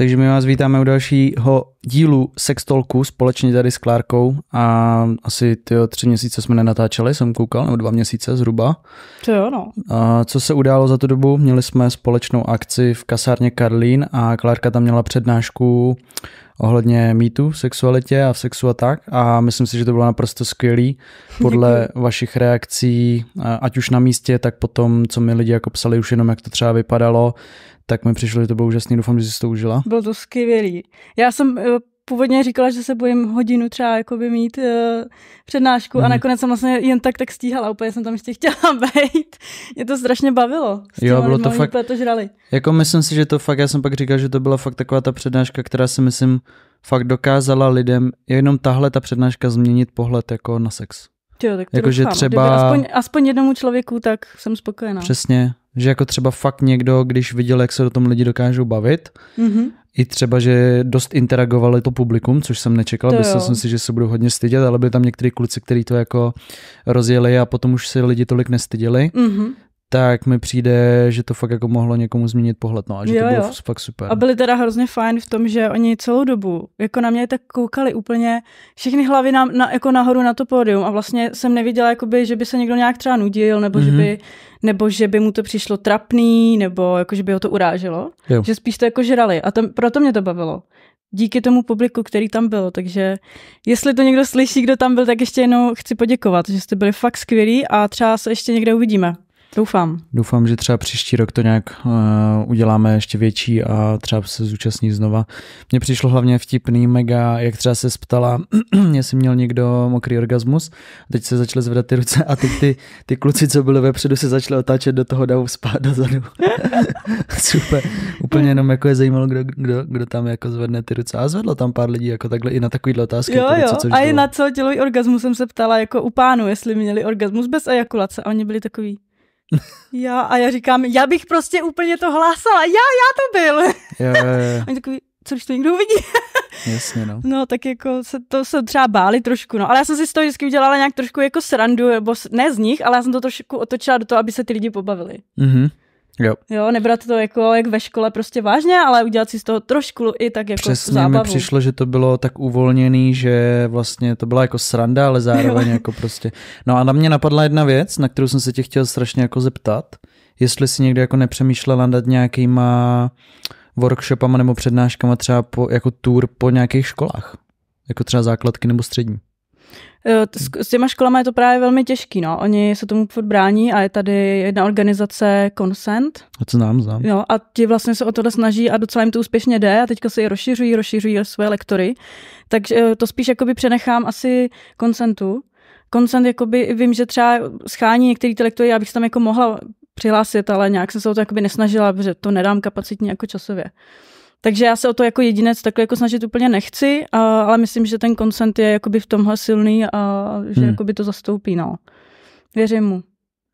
Takže my vás vítáme u dalšího dílu Sextolku společně tady s Klárkou a asi ty tři měsíce jsme nenatáčeli, jsem koukal, nebo dva měsíce zhruba. To jo, no. A co se událo za tu dobu? Měli jsme společnou akci v kasárně Karlín a Klárka tam měla přednášku ohledně mýtu v sexualitě a v sexu a tak a myslím si, že to bylo naprosto skvělý podle Děkuji. vašich reakcí, ať už na místě, tak potom, co mi lidi jako psali už jenom, jak to třeba vypadalo, tak mi přišlo, že to bylo úžasný, doufám, že jsi to užila. Bylo to skvělý. Já jsem eh, původně říkala, že se bojím hodinu třeba jakoby mít uh, přednášku mm. a mhm. nakonec jsem vlastně jen tak tak stíhala, úplně jsem tam ještě chtěla být. Mě to strašně bavilo. S jo, bylo to fakt, to žrali. jako myslím si, že to fakt, já jsem pak říkal, že to byla fakt taková ta přednáška, která si myslím fakt dokázala lidem jenom tahle ta přednáška změnit pohled jako na sex. Jo, tak to jako, že třeba... aspoň, aspoň jednomu člověku, tak jsem spokojená. Přesně, že jako třeba fakt někdo, když viděl, jak se do tom lidi dokážou bavit, mm-hmm. i třeba, že dost interagovali to publikum, což jsem nečekal, myslel jsem si, že se budou hodně stydět, ale byli tam některý kluci, kteří to jako rozjeli a potom už si lidi tolik nestyděli, mm-hmm tak mi přijde, že to fakt jako mohlo někomu změnit pohled, no a že jo, to bylo jo. fakt super. A byli teda hrozně fajn v tom, že oni celou dobu jako na mě tak koukali úplně všechny hlavy na, na, jako nahoru na to pódium a vlastně jsem neviděla, jakoby, že by se někdo nějak třeba nudil, nebo, mm-hmm. že, mhm. by, nebo že by mu to přišlo trapný, nebo jako, že by ho to uráželo, jo. že spíš to jako žrali a tam, proto mě to bavilo. Díky tomu publiku, který tam byl, takže jestli to někdo slyší, kdo tam byl, tak ještě jednou chci poděkovat, že jste byli fakt skvělí a třeba se ještě někde uvidíme. Doufám. Doufám, že třeba příští rok to nějak uh, uděláme ještě větší a třeba se zúčastní znova. Mně přišlo hlavně vtipný mega, jak třeba se ptala, jestli měl někdo mokrý orgasmus. Teď se začaly zvedat ty ruce a teď ty, ty kluci, co byli vepředu, se začaly otáčet do toho davu spát dozadu. Super. Úplně jenom jako je zajímalo, kdo, kdo, kdo tam jako zvedne ty ruce. A zvedlo tam pár lidí jako takhle i na takovýhle otázky. Jo, jo. Co, a i na co tělový orgasmus jsem se ptala jako u pánu, jestli měli orgasmus bez ejakulace a oni byli takový. já a já říkám, já bych prostě úplně to hlásala, já, já to byl. Oni takový, co když to někdo uvidí? Jasně, no. No, tak jako se, to se třeba báli trošku, no. Ale já jsem si z toho vždycky udělala nějak trošku jako srandu, nebo ne z nich, ale já jsem to trošku otočila do toho, aby se ty lidi pobavili. Mhm. Jo. jo, nebrat to jako jak ve škole prostě vážně, ale udělat si z toho trošku i tak jako Přesně zábavu. mi přišlo, že to bylo tak uvolněný, že vlastně to byla jako sranda, ale zároveň jo. jako prostě. No a na mě napadla jedna věc, na kterou jsem se tě chtěl strašně jako zeptat, jestli si někdy jako nepřemýšlela nad nějakýma workshopama nebo přednáškama třeba po, jako tour po nějakých školách, jako třeba základky nebo střední. S těma školama je to právě velmi těžký, no. Oni se tomu furt brání a je tady jedna organizace Consent. A co znám, znám. Jo, a ti vlastně se o tohle snaží a docela jim to úspěšně jde a teďka se i rozšiřují, rozšiřují svoje lektory. Takže eh, to spíš jakoby přenechám asi Consentu. Consent, jakoby vím, že třeba schání některý ty lektory, já bych se tam jako mohla přihlásit, ale nějak jsem se o to jakoby nesnažila, protože to nedám kapacitně jako časově. Takže já se o to jako jedinec takhle jako snažit úplně nechci, a, ale myslím, že ten koncent je jakoby v tomhle silný a že hmm. jakoby to zastoupí, no. Věřím mu.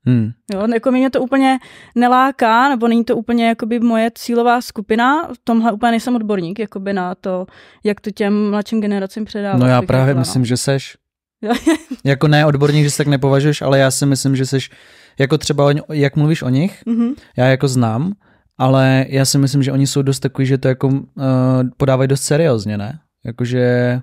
Hmm. Jo, jako mě to úplně neláká, nebo není to úplně jakoby moje cílová skupina, v tomhle úplně nejsem odborník jakoby na to, jak to těm mladším generacím předávat. No já právě řekla, no. myslím, no. že seš. jako ne odborník, že se tak nepovažuješ, ale já si myslím, že seš, jako třeba, jak mluvíš o nich, mm-hmm. já jako znám, ale já si myslím, že oni jsou dost takový, že to jako uh, podávají dost seriózně, ne? Jakože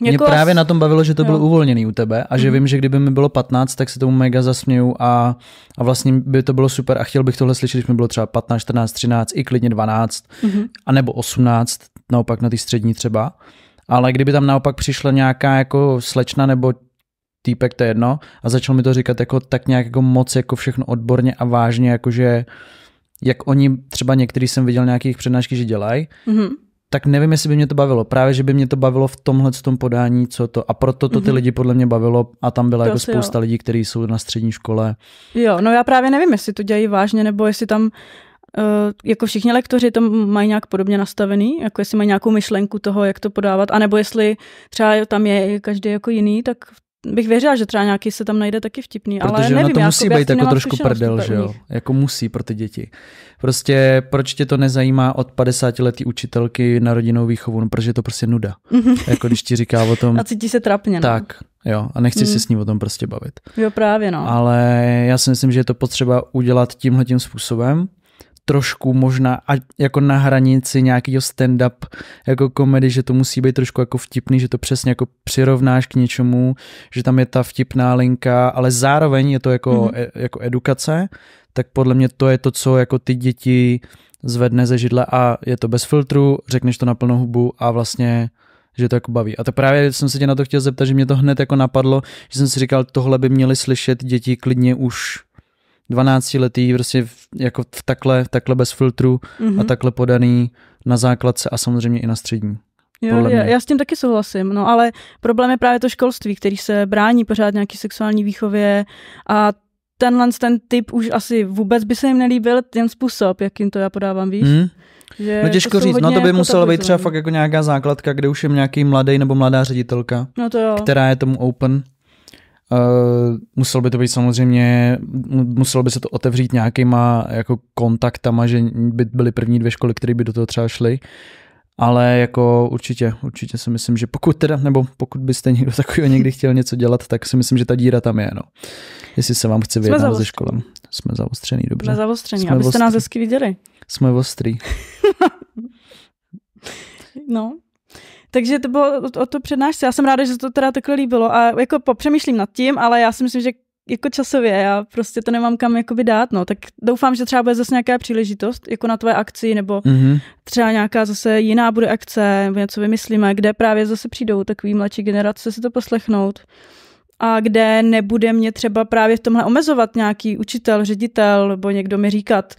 mě jako právě na tom bavilo, že to jo. bylo uvolněný u tebe a že mm. vím, že kdyby mi bylo 15, tak se tomu mega zasměju a, a vlastně by to bylo super a chtěl bych tohle slyšet, když mi bylo třeba 15, 14, 13 i klidně 12 mm. a nebo 18, naopak na té střední třeba. Ale kdyby tam naopak přišla nějaká jako slečna nebo týpek, to je jedno, a začal mi to říkat jako tak nějak jako moc jako všechno odborně a vážně, jakože že jak oni třeba některý jsem viděl nějakých přednášky, že dělají, mm-hmm. tak nevím, jestli by mě to bavilo. Právě, že by mě to bavilo v tomhle tom podání, co to. A proto to ty mm-hmm. lidi podle mě bavilo a tam byla to jako spousta jo. lidí, kteří jsou na střední škole. Jo, no já právě nevím, jestli to dělají vážně, nebo jestli tam Uh, jako všichni lektoři to mají nějak podobně nastavený, jako jestli mají nějakou myšlenku toho, jak to podávat, anebo jestli třeba tam je každý jako jiný, tak bych věřila, že třeba nějaký se tam najde taky vtipný, Protože ale nevím. Protože to musí jako být jako trošku prdel, že jo? Jako musí pro ty děti. Prostě proč tě to nezajímá od 50 letý učitelky na rodinnou výchovu? No, protože je to prostě nuda. Mhm. jako když ti říká o tom. A cítí se trapně. No. Tak, no. jo. A nechci mm. se mhm. s ní o tom prostě bavit. Jo, právě no. Ale já si myslím, že je to potřeba udělat tímhle tím způsobem, trošku možná a jako na hranici nějakého stand-up jako komedy, že to musí být trošku jako vtipný, že to přesně jako přirovnáš k něčemu, že tam je ta vtipná linka, ale zároveň je to jako, mm-hmm. e, jako edukace, tak podle mě to je to, co jako ty děti zvedne ze židle a je to bez filtru, řekneš to na plnou hubu a vlastně že to jako baví. A to právě jsem se tě na to chtěl zeptat, že mě to hned jako napadlo, že jsem si říkal, tohle by měli slyšet děti klidně už 12-letý prostě jako v takhle, v takhle bez filtru mm-hmm. a mhm. takhle podaný na základce a samozřejmě i na střední. Jo, já, já s tím taky souhlasím, no ale problém je právě to školství, který se brání pořád nějaký sexuální výchově a tenhle ten typ už asi vůbec by se jim nelíbil ten způsob, jakým to já podávám, víš? Mm. Že no těžko říct, no to by jako muselo být třeba fakt jako nějaká základka, kde už je nějaký mladý nebo mladá ředitelka, no to jo. která je tomu open. Eh, muselo by to být samozřejmě, muselo by se to otevřít nějakýma jako kontaktama, že by byly první dvě školy, které by do toho třeba šly. Ale jako určitě, určitě si myslím, že pokud teda, nebo pokud byste někdo takového někdy chtěl něco dělat, tak si myslím, že ta díra tam je, no. Jestli se vám chce vyjednat ze školem. Jsme zaostřený, dobře. Jsme zaostřený, abyste ostrý. nás hezky viděli. Jsme ostrý. no, takže to bylo o, o to přednášce. Já jsem ráda, že to teda takhle líbilo a jako popřemýšlím nad tím, ale já si myslím, že jako časově, já prostě to nemám kam jakoby dát, no, tak doufám, že třeba bude zase nějaká příležitost, jako na tvoje akci, nebo mm-hmm. třeba nějaká zase jiná bude akce, nebo něco vymyslíme, kde právě zase přijdou takový mladší generace si to poslechnout a kde nebude mě třeba právě v tomhle omezovat nějaký učitel, ředitel, nebo někdo mi říkat,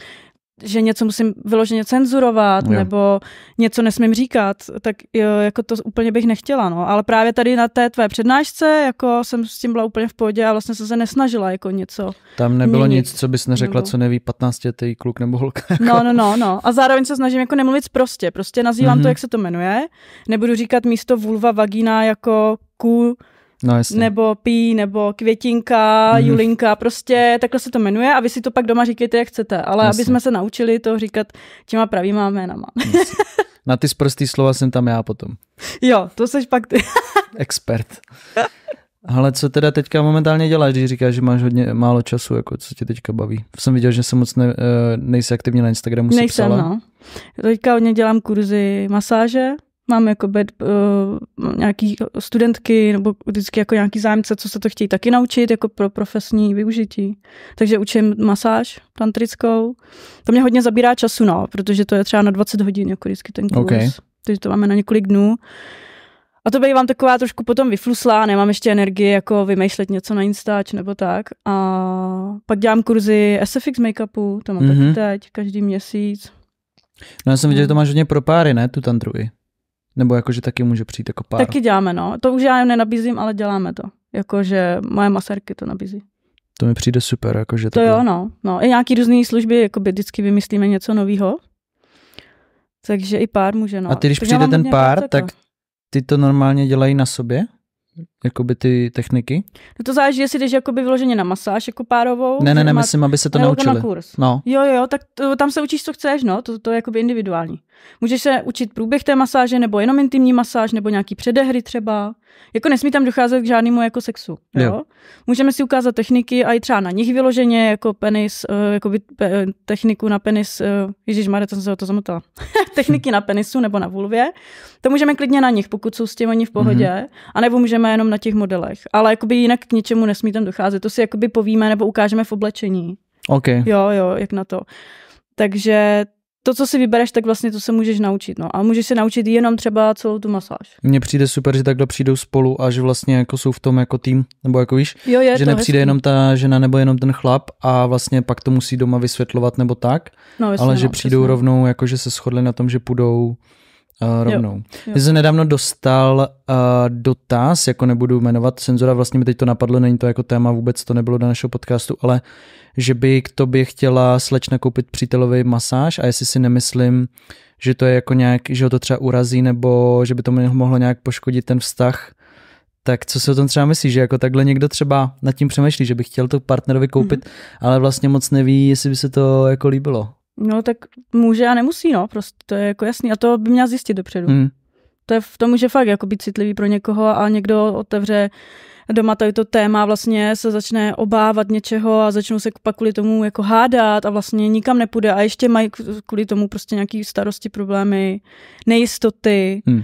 že něco musím vyloženě cenzurovat jo. nebo něco nesmím říkat, tak jo, jako to úplně bych nechtěla, no. Ale právě tady na té tvé přednášce, jako jsem s tím byla úplně v pohodě a vlastně jsem se nesnažila jako něco Tam nebylo měnit. nic, co bys neřekla, nebo... co neví 15 letý kluk nebo holka. Jako. No, no, no, no. A zároveň se snažím jako nemluvit prostě, prostě nazývám mm-hmm. to, mhm. jak se to jmenuje. Nebudu říkat místo vulva vagina jako ku No, nebo pí, nebo květinka, mm-hmm. julinka, prostě takhle se to jmenuje a vy si to pak doma říkejte, jak chcete, ale jasně. aby jsme se naučili to říkat těma pravýma jménama. Na ty sprostý slova jsem tam já potom. Jo, to seš pak ty. Expert. Ale co teda teďka momentálně děláš, když říkáš, že máš hodně málo času, jako co tě teďka baví? Jsem viděl, že jsem moc ne, eh, nejsi aktivně na Instagramu, Nejsem, psala. no. Teďka hodně dělám kurzy masáže, mám jako bed, uh, nějaký studentky nebo vždycky jako nějaký zájemce, co se to chtějí taky naučit jako pro profesní využití. Takže učím masáž tantrickou. To mě hodně zabírá času, no, protože to je třeba na 20 hodin jako vždycky ten kurz. Okay. Takže to máme na několik dnů. A to by vám taková trošku potom vyfluslá, nemám ještě energie jako vymýšlet něco na Instač nebo tak. A pak dělám kurzy SFX make-upu, to mám mm-hmm. taky mhm. teď, každý měsíc. No já jsem viděl, že to hmm. máš hodně pro páry, ne, tu tantruji. Nebo jakože taky může přijít jako pár? Taky děláme, no. To už já jim nenabízím, ale děláme to. Jakože moje masérky to nabízí. To mi přijde super, jakože To jo, no. no. I nějaký různý služby, jako by vždycky vymyslíme něco nového. Takže i pár může, no. A ty, když Takže přijde ten pár, tak ty to normálně dělají na sobě? jakoby ty techniky? No to záleží, jestli jdeš jakoby vyloženě na masáž jako párovou. Ne, ne, ne, myslím, aby se to naučili. Na kurz. No. Jo, jo, tak to, tam se učíš, co chceš, no, to, to je jakoby individuální. Můžeš se učit průběh té masáže, nebo jenom intimní masáž, nebo nějaký předehry třeba. Jako nesmí tam docházet k žádnému jako sexu, jo? jo. Můžeme si ukázat techniky a i třeba na nich vyloženě, jako penis, jako pe, eh, techniku na penis, eh, Ježíš Mare, to jsem se o to zamotala. techniky na penisu nebo na vulvě. To můžeme klidně na nich, pokud jsou s tím oni v pohodě, mm-hmm. anebo můžeme jenom na těch modelech. Ale jakoby jinak k ničemu nesmí tam docházet. To si jakoby povíme nebo ukážeme v oblečení. Okay. Jo, jo, jak na to. Takže to, co si vybereš, tak vlastně to se můžeš naučit. No. A můžeš se naučit jenom třeba celou tu masáž. Mně přijde super, že takhle přijdou spolu a že vlastně jako jsou v tom jako tým, nebo jako víš, jo, je že to nepřijde hezký. jenom ta žena nebo jenom ten chlap a vlastně pak to musí doma vysvětlovat nebo tak, no, jasně, ale že no, přijdou přesně. rovnou, jako že se shodli na tom, že půjdou Uh, rovnou. Jo, jo. jsem nedávno dostal uh, dotaz, jako nebudu jmenovat cenzora, vlastně mi teď to napadlo, není to jako téma, vůbec to nebylo do našeho podcastu, ale že by k tobě chtěla slečna koupit přítelovi masáž a jestli si nemyslím, že to je jako nějak, že ho to třeba urazí nebo že by to mohlo nějak poškodit ten vztah, tak co si o tom třeba myslíš, že jako takhle někdo třeba nad tím přemýšlí, že by chtěl to partnerovi koupit, mm-hmm. ale vlastně moc neví, jestli by se to jako líbilo. No tak může a nemusí, no, prostě to je jako jasný a to by měla zjistit dopředu. Hmm. To je v tom, že fakt jako být citlivý pro někoho a někdo otevře doma tady to téma vlastně se začne obávat něčeho a začnou se pak kvůli tomu jako hádat a vlastně nikam nepůjde a ještě mají kvůli tomu prostě nějaký starosti, problémy, nejistoty. Hmm.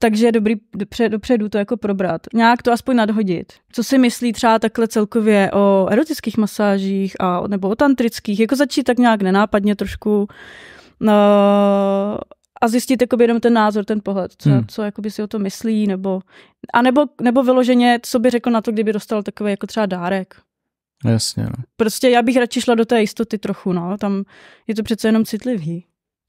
Takže je dobrý dopře, dopředu to jako probrat. Nějak to aspoň nadhodit. Co si myslí třeba takhle celkově o erotických masážích a, nebo o tantrických, jako začít tak nějak nenápadně trošku no, a zjistit jako jenom ten názor, ten pohled, co, hmm. co by si o to myslí, nebo, a nebo, nebo vyloženě, co by řekl na to, kdyby dostal takový jako třeba dárek. Jasně, no. Prostě já bych radši šla do té jistoty trochu, no, tam je to přece jenom citlivý.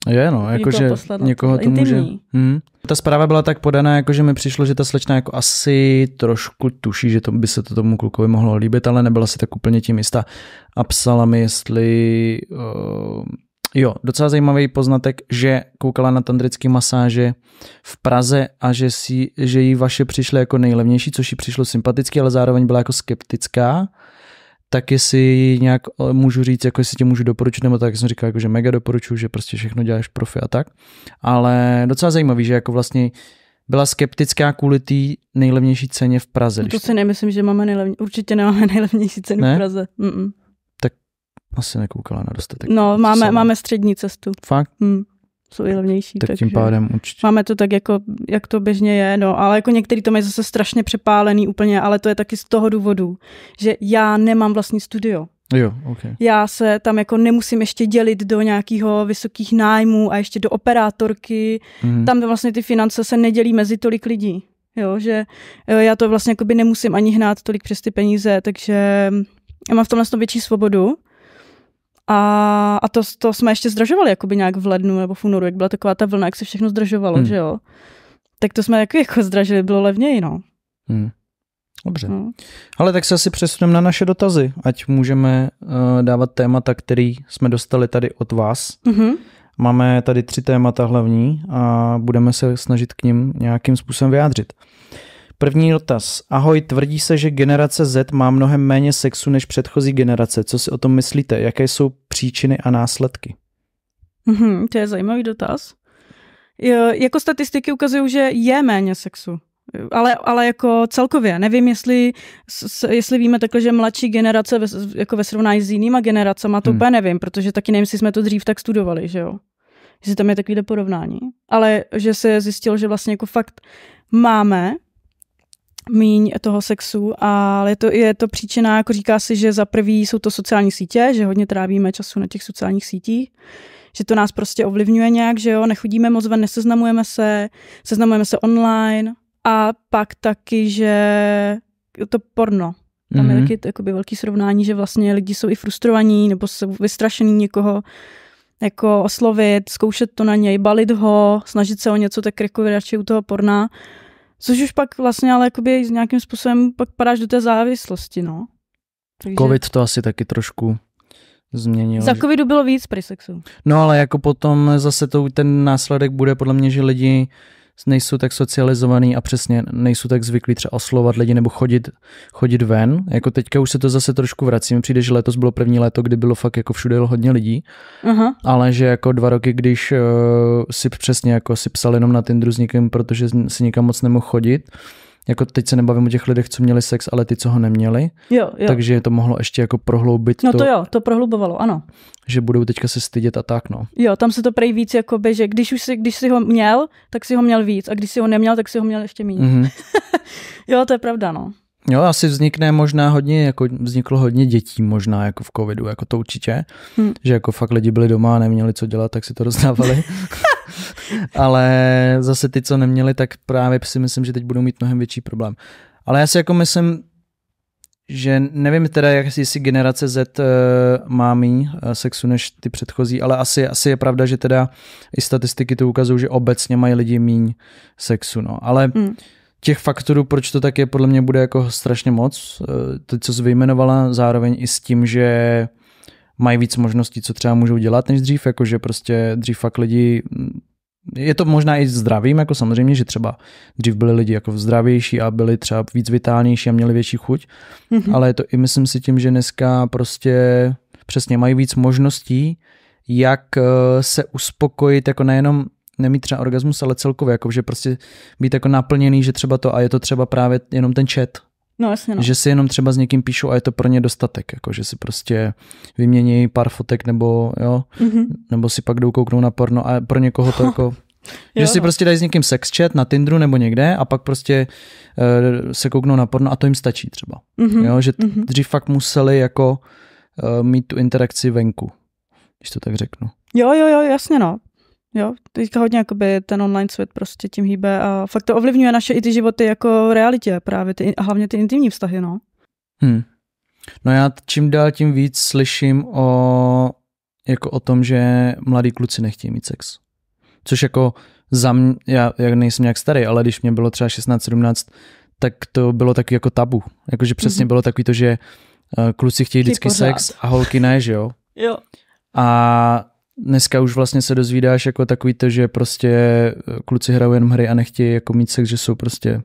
Je, no, jakože někoho to může... Hmm. Ta zpráva byla tak podaná, jakože mi přišlo, že ta slečna jako asi trošku tuší, že to by se to tomu klukovi mohlo líbit, ale nebyla si tak úplně tím jistá. A psala mi, jestli... Uh, jo, docela zajímavý poznatek, že koukala na tandrický masáže v Praze a že, si, že jí vaše přišly jako nejlevnější, což jí přišlo sympaticky, ale zároveň byla jako skeptická tak jestli nějak eh, můžu říct, jako jestli tě můžu doporučit, nebo tak, jak jsem říkal, jako, že mega doporučuji, že prostě všechno děláš profi a tak. Ale docela zajímavý, že jako vlastně byla skeptická kvůli té nejlevnější ceně v Praze. No to si nemyslím, že máme nejlevně, určitě nemáme nejlevnější cenu ne? v Praze. Mm-mm. Tak asi nekoukala na dostatek. No, máme, máme střední cestu. Fakt? Mm jsou i levnější. Tak takže tím pádem určitě. Máme to tak jako, jak to běžně je, no, ale jako některý to mají zase strašně přepálený úplně, ale to je taky z toho důvodu, že já nemám vlastní studio. Jo, okay. Já se tam jako nemusím ještě dělit do nějakého vysokých nájmů a ještě do operátorky. Mm. Tam vlastně ty finance se nedělí mezi tolik lidí. Jo, že já to vlastně by nemusím ani hnát tolik přes ty peníze, takže já mám v tomhle větší svobodu a, a to, to jsme ještě zdražovali jakoby nějak v lednu nebo v únoru, jak byla taková ta vlna, jak se všechno zdražovalo, hmm. že jo. Tak to jsme jako, jako zdražili, bylo levněji, no. Hmm. Dobře. No. Ale tak se asi přesuneme na naše dotazy, ať můžeme uh, dávat témata, který jsme dostali tady od vás. Mm-hmm. Máme tady tři témata hlavní a budeme se snažit k ním nějakým způsobem vyjádřit. První dotaz. Ahoj, tvrdí se, že generace Z má mnohem méně sexu než předchozí generace. Co si o tom myslíte? Jaké jsou příčiny a následky? hmm to je zajímavý dotaz. Jo, jako statistiky ukazují, že je méně sexu. Ale, ale jako celkově, nevím, jestli, jestli víme takhle, že mladší generace ve, jako ve srovnání s jinýma generacema, to hmm. úplně nevím, protože taky nevím, jestli jsme to dřív tak studovali, že jo. Jestli tam je takovýhle porovnání. Ale že se zjistilo, že vlastně jako fakt máme míň toho sexu, ale je to, je to příčina, jako říká si, že za prvý jsou to sociální sítě, že hodně trávíme času na těch sociálních sítích, že to nás prostě ovlivňuje nějak, že jo, nechodíme moc ven, neseznamujeme se, seznamujeme se online a pak taky, že to porno. Tam mm-hmm. je mhm. taky velký srovnání, že vlastně lidi jsou i frustrovaní nebo jsou vystrašení někoho jako oslovit, zkoušet to na něj, balit ho, snažit se o něco, tak jako radši u toho porna Což už pak vlastně ale jakoby nějakým způsobem pak padáš do té závislosti, no. Takže... Covid to asi taky trošku změnilo. Za covidu bylo víc prisexu. No ale jako potom zase to, ten následek bude podle mě, že lidi nejsou tak socializovaný a přesně nejsou tak zvyklí třeba oslovat lidi nebo chodit, chodit ven. Jako teďka už se to zase trošku vrací. Mi přijde, že letos bylo první léto, kdy bylo fakt jako všude hodně lidí, uh-huh. ale že jako dva roky, když uh, si přesně jako si psal jenom na Tinderu s někým, protože si nikam moc nemohl chodit, jako teď se nebavím o těch lidech, co měli sex, ale ty, co ho neměli. Jo, jo. Takže to mohlo ještě jako prohloubit. No to, to jo, to prohlubovalo, ano. Že budou teďka se stydět a tak, no. Jo, tam se to prej víc, by, že když už si, když si ho měl, tak si ho měl víc a když si ho neměl, tak si ho měl ještě méně. Mm-hmm. jo, to je pravda, no. Jo, asi vznikne možná hodně, jako vzniklo hodně dětí možná jako v covidu, jako to určitě, hmm. že jako fakt lidi byli doma a neměli co dělat, tak si to rozdávali. Ale zase ty, co neměli, tak právě si myslím, že teď budou mít mnohem větší problém. Ale já si jako myslím, že nevím teda, jak si generace Z eh, má méně eh, sexu než ty předchozí, ale asi, asi je pravda, že teda i statistiky to ukazují, že obecně mají lidi míň sexu, no. Ale mm. těch faktorů, proč to tak je, podle mě bude jako strašně moc. Eh, to, co jsi vyjmenovala, zároveň i s tím, že mají víc možností, co třeba můžou dělat než dřív, jakože prostě dřív fakt lidi je to možná i zdravým, jako samozřejmě, že třeba dřív byli lidi jako zdravější a byli třeba víc vitálnější a měli větší chuť, mm-hmm. ale je to i myslím si tím, že dneska prostě přesně mají víc možností, jak eh, se uspokojit, jako nejenom nemít třeba orgasmus, ale celkově, jako že prostě být jako naplněný, že třeba to a je to třeba právě jenom ten čet. No, jasně no. Že si jenom třeba s někým píšou a je to pro ně dostatek, jako že si prostě vymění pár fotek nebo jo, mm-hmm. nebo si pak jdou kouknout na porno a pro někoho to jako... že jo, si no. prostě dají s někým sex chat na Tinderu nebo někde a pak prostě uh, se kouknou na porno a to jim stačí třeba. Mm-hmm. Jo, že t- mm-hmm. dřív fakt museli jako uh, mít tu interakci venku, když to tak řeknu. Jo, jo, jo, jasně no. Jo, teďka hodně jakoby ten online svět prostě tím hýbe a fakt to ovlivňuje naše i ty životy jako realitě právě, ty, a hlavně ty intimní vztahy, no. Hmm. No já čím dál tím víc slyším o, jako o tom, že mladí kluci nechtějí mít sex. Což jako za mě, já, já nejsem nějak starý, ale když mě bylo třeba 16-17, tak to bylo taky jako tabu. Jakože přesně mm-hmm. bylo takový to, že eh, kluci chtějí vždycky sex a holky ne, že jo? Jo. A dneska už vlastně se dozvídáš jako takový to, že prostě eh, kluci hrajou jenom hry a nechtějí jako mít sex, že jsou prostě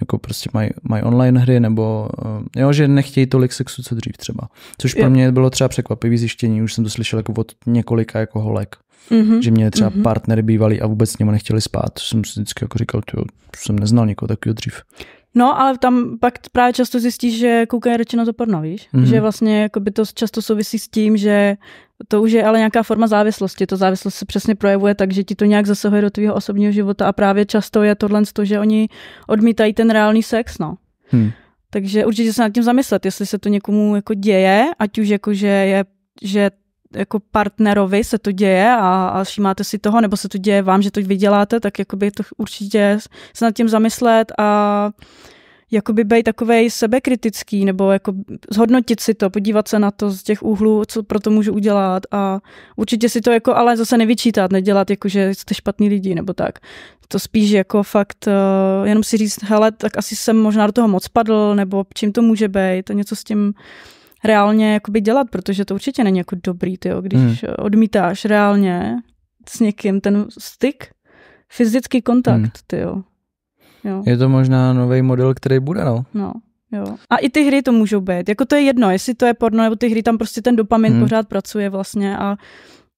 jako prostě mají, mají online hry, nebo eh, jo, že nechtějí tolik sexu, co dřív třeba. Což pro mě bylo třeba překvapivý zjištění, už jsem to slyšel jako od několika jako holek. Mm-hmm. Že mě třeba mm-hmm. partnery bývali a vůbec s nimi nechtěli spát. Jsem si vždycky jako říkal, to jsem neznal někoho takového dřív. No, ale tam pak právě často zjistíš, že koukají radši na to porno, víš? Mm-hmm. Že vlastně jako by to často souvisí s tím, že to už je ale nějaká forma závislosti. To závislost se přesně projevuje tak, že ti to nějak zasahuje do tvého osobního života a právě často je tohle to, že oni odmítají ten reálný sex, no. Hmm. Takže určitě se nad tím zamyslet, jestli se to někomu jako děje, ať už jako, že je že jako partnerovi se to děje a, a všímáte si toho, nebo se to děje vám, že to vyděláte, tak jakoby to určitě se nad tím zamyslet a jakoby být takovej sebekritický, nebo jako zhodnotit si to, podívat se na to z těch úhlů, co pro to můžu udělat a určitě si to jako, ale zase nevyčítat, nedělat jako, že jste špatný lidi nebo tak. To spíš jako fakt uh, jenom si říct, hele, tak asi jsem možná do toho moc padl, nebo čím to může být a něco s tím reálně jakoby dělat, protože to určitě není jako dobrý, tyjo, když hmm. odmítáš reálně s někým ten styk, fyzický kontakt, hmm. tyjo. Jo. Je to možná nový model, který bude, no. No, jo. A i ty hry to můžou být. Jako to je jedno, jestli to je porno nebo ty hry, tam prostě ten dopamin hmm. pořád pracuje vlastně a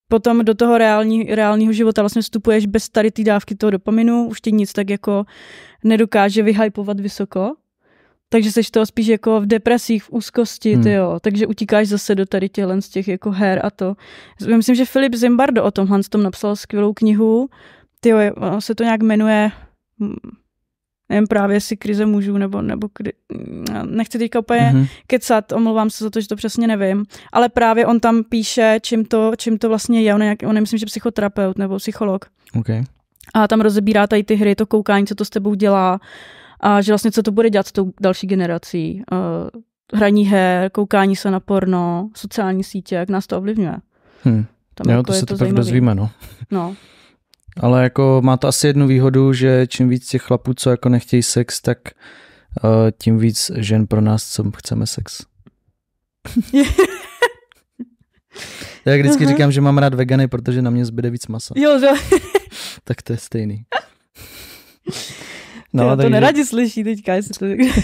potom do toho reální, reálního života vlastně vstupuješ bez tady té dávky toho dopaminu, už ti nic tak jako nedokáže vyhypovat vysoko. Takže seš to spíš jako v depresích, v úzkosti, hmm. ty jo. Takže utíkáš zase do tady těchhle z těch jako her a to. Já myslím, že Filip Zimbardo o tom Hans tom napsal skvělou knihu. Ty jo, ono se to nějak jmenuje hm, nevím právě, si krize mužů nebo, nebo kdy, hm, nechci teďka úplně mm-hmm. kecat, omlouvám se za to, že to přesně nevím, ale právě on tam píše, čím to, čím to vlastně je, on je, on je myslím, že psychoterapeut nebo psycholog. Okay. A tam rozebírá tady ty hry, to koukání, co to s tebou dělá, uh, a že vlastně co to bude dělat s tou další generací. Eh, hraní her, koukání se na porno, sociální sítě, jak nás to ovlivňuje. Hmm. jo, jako to se to teprve dozvíme, no. no. Ale jako má to asi jednu výhodu, že čím víc těch chlapů, co jako nechtějí sex, tak uh, tím víc žen pro nás, co chceme sex. Já vždycky Aha. říkám, že mám rád vegany, protože na mě zbyde víc masa. Jo, jo. tak to je stejný. No, to takže... to neradi slyší teďka, jestli to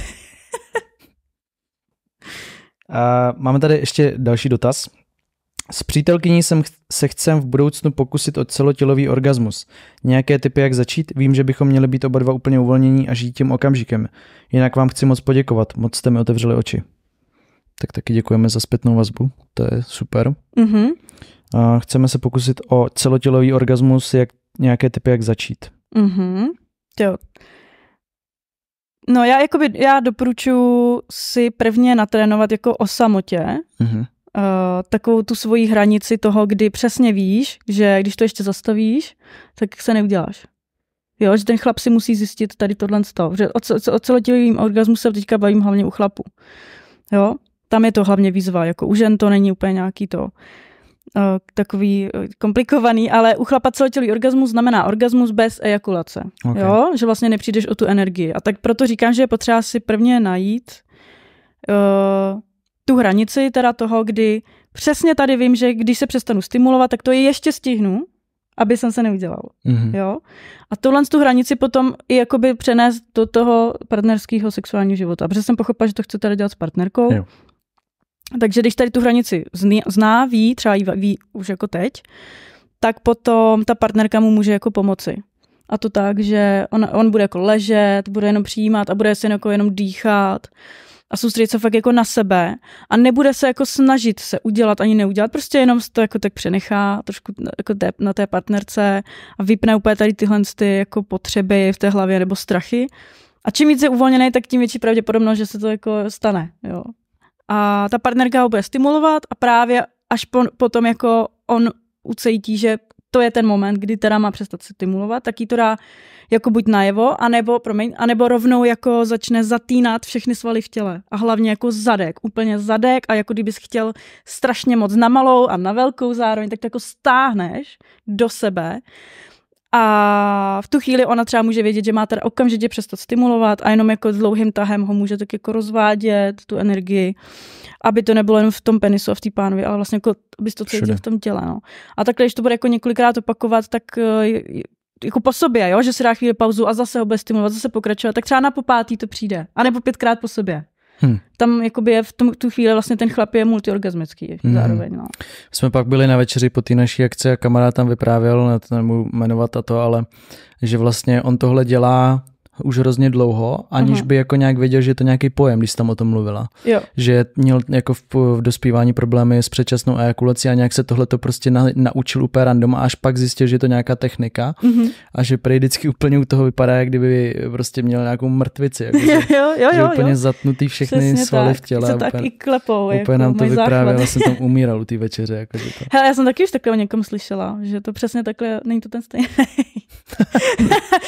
A máme tady ještě další dotaz. S přítelkyní jsem ch- se chcem v budoucnu pokusit o celotělový orgasmus. Nějaké typy, jak začít? Vím, že bychom měli být oba dva úplně uvolnění a žít tím okamžikem. Jinak vám chci moc poděkovat, moc jste mi otevřeli oči. Tak taky děkujeme za zpětnou vazbu, to je super. Mm-hmm. A chceme se pokusit o celotělový orgasmus, jak, nějaké typy, jak začít. Mm-hmm. Jo. No já, jakoby, já doporučuji si prvně natrénovat jako o samotě, mm-hmm. Uh, takovou tu svoji hranici toho, kdy přesně víš, že když to ještě zastavíš, tak se neuděláš. Jo, že ten chlap si musí zjistit tady tohle toho. Že o, co o celotělovým orgazmu se teďka bavím hlavně u chlapu. Jo, tam je to hlavně výzva, jako u žen to není úplně nějaký to takový komplikovaný, ale u chlapa celotělý orgasmus znamená orgasmus bez ejakulace. Okay. Jo? Že vlastně nepřijdeš o tu energii. A tak proto říkám, že je potřeba si prvně najít uh, tu hranici teda toho, kdy přesně tady vím, že když se přestanu stimulovat, tak to je ještě stihnu, aby jsem se neudělal. Mm-hmm. Jo? A tohle tu hranici potom i jakoby přenést do toho partnerského sexuálního života. Protože jsem pochopila, že to chcete tady dělat s partnerkou, jo. Takže když tady tu hranici zná, ví, třeba ji ví už jako teď, tak potom ta partnerka mu může jako pomoci. A to tak, že on, on bude jako ležet, bude jenom přijímat a bude si jako jenom dýchat a soustředit se fakt jako na sebe a nebude se jako snažit se udělat ani neudělat, prostě jenom se to jako tak přenechá trošku jako na té partnerce a vypne úplně tady tyhle ty jako potřeby v té hlavě nebo strachy. A čím víc je uvolněný, tak tím větší pravděpodobnost, že se to jako stane. Jo a ta partnerka ho bude stimulovat a právě až po, potom jako on ucejtí, že to je ten moment, kdy teda má přestat se stimulovat, tak jí to dá jako buď najevo, anebo, promiň, anebo rovnou jako začne zatínat všechny svaly v těle a hlavně jako zadek, úplně zadek a jako kdybys chtěl strašně moc na malou a na velkou zároveň, tak to jako stáhneš do sebe a v tu chvíli ona třeba může vědět, že má teda okamžitě přestat stimulovat a jenom jako dlouhým tahem ho může tak jako rozvádět, tu energii, aby to nebylo jenom v tom penisu a v té pánovi, ale vlastně jako, aby to cítil v tom těle. No. A takhle, když to bude jako několikrát opakovat, tak eh, jako po sobě, jo? že si dá chvíli pauzu a zase ho bude stimulovat, zase pokračovat, tak třeba na popátý to přijde. A nebo pětkrát po sobě. Hmm. Tam jakoby je v tom, tu chvíli vlastně ten chlap je multiorgazmický hmm. zároveň. No. Jsme pak byli na večeři po té naší akci a kamarád tam vyprávěl, na to nebudu jmenovat a to, ale že vlastně on tohle dělá už hrozně dlouho, aniž uh-huh. by jako nějak věděl, že je to nějaký pojem, když jsi tam o tom mluvila. Jo. Že měl jako v, v dospívání problémy s předčasnou ejakulací a nějak se tohle to prostě na, naučil úplně random a až pak zjistil, že je to nějaká technika uh-huh. a že prej vždycky úplně u toho vypadá, jak kdyby prostě měl nějakou mrtvici. Jako, jo, jo, jo, že úplně jo. zatnutý všechny Přesně svaly tak. v těle. To tak úplně, i klepou. Úplně jako nám to vyprávěl, jsem tam umíral u té večeře. Jako, to. Hele, já jsem taky už takhle o někom slyšela, že to přesně takhle, není to ten stejný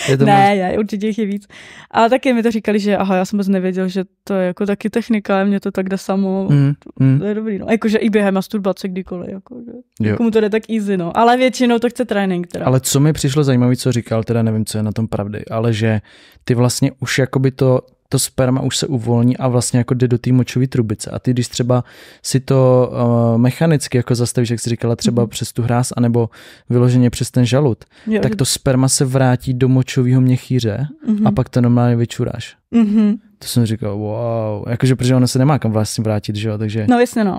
je to ne, ne, určitě jich je víc. Ale taky mi to říkali, že aha, já jsem moc nevěděl, že to je jako taky technika, mě to tak jde samo. Mm, mm. To je dobrý, no. A jakože i během masturbace kdykoliv, jako, že komu to jde tak easy, no. Ale většinou to chce trénink. Teda. Ale co mi přišlo zajímavé, co říkal, teda nevím, co je na tom pravdy, ale že ty vlastně už jakoby to to sperma už se uvolní a vlastně jako jde do té močové trubice. A ty, když třeba si to uh, mechanicky jako zastavíš, jak jsi říkala, třeba mm přes tu hráz, anebo vyloženě přes ten žalud, jo, tak to sperma se vrátí do močového měchýře mm-hmm. a mhm. pak to normálně vyčuráš. Mm-hmm. To jsem říkal, wow, jakože protože ono se nemá kam vlastně vrátit, že jo, takže... No jasně, no.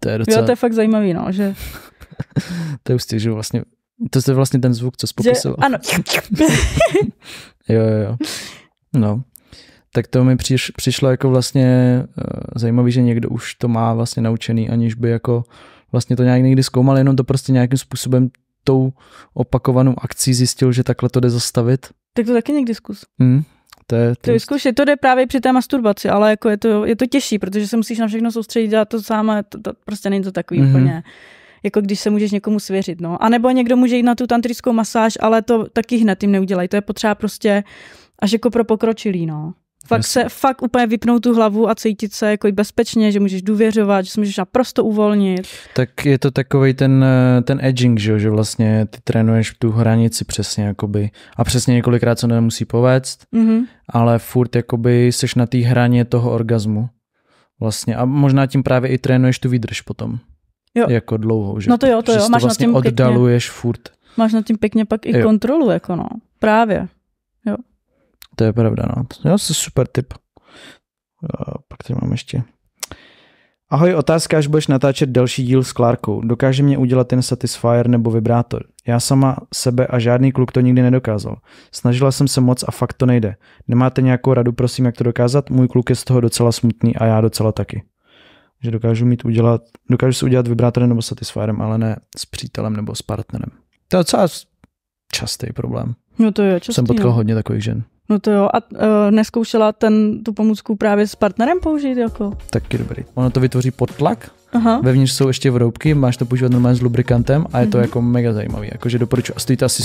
To je docela... Jo, to je fakt zajímavý, no, že... to je hustý, že vlastně... To je vlastně ten zvuk, co jsi popisoval. Že... Ano. jo, jo, jo. No tak to mi přiš, přišlo jako vlastně eh, zajímavé, že někdo už to má vlastně naučený, aniž by jako vlastně to nějak někdy zkoumal, jenom to prostě nějakým způsobem tou opakovanou akcí zjistil, že takhle to jde zastavit. Tak to taky někdy zkus. Hmm. To, je, to... to zkušet, to jde právě při té masturbaci, ale jako je to, je to těžší, protože se musíš na všechno soustředit, dělat to sám a to, to, prostě není to takový mm-hmm. úplně jako když se můžeš někomu svěřit. No. A nebo někdo může jít na tu tantrickou masáž, ale to taky hned jim neudělají. To je potřeba prostě až jako pro pokročilý. No. Fakt se, fakt úplně vypnout tu hlavu a cítit se jako i bezpečně, že můžeš důvěřovat, že se můžeš naprosto uvolnit. Tak je to takový ten, eh, ten edging, že, že vlastně ty trénuješ tu hranici přesně jakoby a přesně několikrát se nemusí povést, mm-hmm. ale furt jakoby seš na té hraně toho orgazmu. Vlastně a možná tím právě i trénuješ tu výdrž potom. Jo. Jako dlouho, že? No to jo, to jo, máš to vlastně nad tím oddaluješ pěkně. furt. Máš nad tím pěkně pak i jo. kontrolu, jako no. Právě. To je pravda, no. Jo, to je super tip. pak tady mám ještě. Ahoj, otázka, až budeš natáčet další díl s Klárkou. Dokáže mě udělat ten Satisfyer nebo vibrátor? Já sama sebe a žádný kluk to nikdy nedokázal. Snažila jsem se moc a fakt to nejde. Nemáte nějakou radu, prosím, jak to dokázat? Můj kluk je z toho docela smutný a já docela taky. Že dokážu mít udělat, dokážu si udělat vibrátorem nebo Satisfyerem, ale ne s přítelem nebo s partnerem. To je docela častý problém. No to je častý. Jsem potkal no. hodně takových žen. No to jo, a uh, neskoušela ten, tu pomůcku právě s partnerem použít jako? Taky dobrý. Ono to vytvoří podtlak, Aha. Vevnitř jsou ještě vroubky, máš to používat normálně s lubrikantem a je to mm-hmm. jako mega zajímavý. Jakože doporučuji, a stojí to asi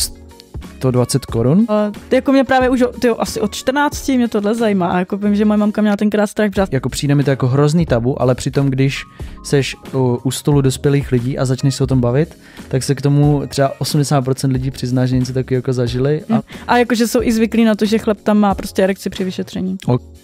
to 20 korun. Jako mě právě už tyjo, asi od 14 mě tohle zajímá. A jako vím, že moje mamka měla tenkrát strach brát. Jako přijde mi to jako hrozný tabu, ale přitom, když seš u, u stolu dospělých lidí a začneš se o tom bavit, tak se k tomu třeba 80% lidí přizná, že něco takového jako zažili. A, mhm. a jakože jsou i zvyklí na to, že chleb tam má prostě erekci při vyšetření. Okay.